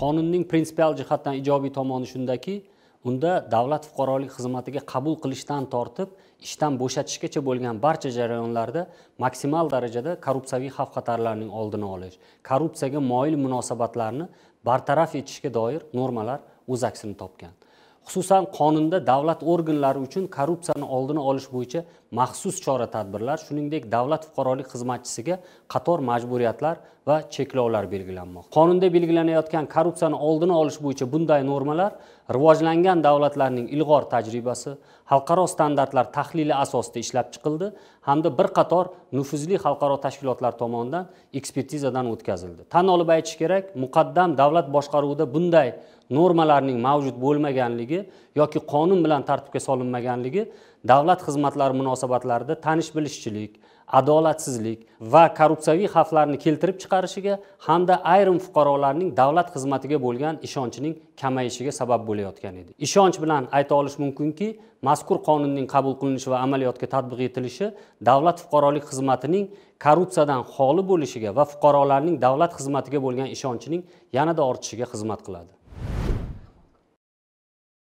qonunning prinsipial jihatdan ijobiy tomoni shundaki unda davlat fuqarolik xizmatiga qabul qilishdan tortib ishdan bo'shatishgacha bo'lgan barcha jarayonlarda maksimal darajada korrupsiyaviy xavf xatarlarning oldini olish korrupsiyaga moyil munosabatlarni bartaraf etishga doir normalar o'z aksini topgan xususan qonunda davlat organlari uchun korrupsiyani oldini olish bo'yicha maxsus chora tadbirlar shuningdek davlat fuqarolik xizmatchisiga qator majburiyatlar va cheklovlar belgilanmoqda qonunda belgilanayotgan korrupsiyani oldini olish bo'yicha bunday normalar rivojlangan davlatlarning ilg'or tajribasi xalqaro standartlar tahlili asosida ishlab chiqildi hamda bir qator nufuzli xalqaro tashkilotlar tomonidan ekspertizadan o'tkazildi tan olib aytish kerak muqaddam davlat boshqaruvida bunday normalarning mavjud bo'lmaganligi yoki qonun bilan tartibga solinmaganligi davlat xizmatlari munosabatlarida tanish bilishchilik adolatsizlik va korrupsiyaviy xavflarni keltirib chiqarishiga hamda ayrim fuqarolarning davlat xizmatiga bo'lgan ishonchining kamayishiga sabab bo'layotgan edi ishonch bilan ayta olish mumkinki mazkur qonunning qabul qilinishi va amaliyotga tatbiq etilishi davlat fuqarolik xizmatining korrupsiyadan xoli bo'lishiga va fuqarolarning davlat xizmatiga bo'lgan ishonchining yanada ortishiga xizmat qiladi